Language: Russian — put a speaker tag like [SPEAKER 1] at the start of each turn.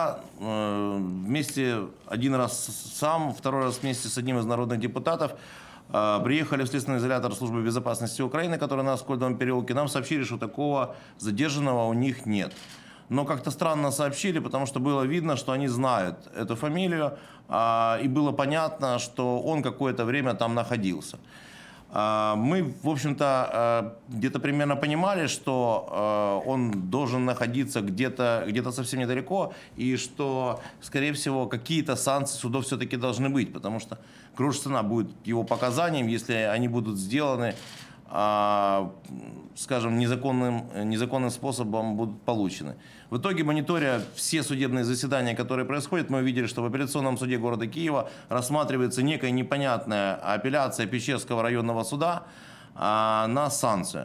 [SPEAKER 1] Э, вместе один раз сам, второй раз вместе с одним из народных депутатов э, приехали в следственный изолятор службы безопасности Украины, который на Аскольдовом переулке. Нам сообщили, что такого задержанного у них нет. Но как-то странно сообщили, потому что было видно, что они знают эту фамилию, а, и было понятно, что он какое-то время там находился. А, мы, в общем-то, а, где-то примерно понимали, что а, он должен находиться где-то где совсем недалеко, и что, скорее всего, какие-то санкции судов все-таки должны быть, потому что кружится будет его показаниям, если они будут сделаны а, скажем, незаконным, незаконным способом будут получены. В итоге, мониторя все судебные заседания, которые происходят, мы увидели, что в апелляционном суде города Киева рассматривается некая непонятная апелляция Печерского районного суда а, на санкцию.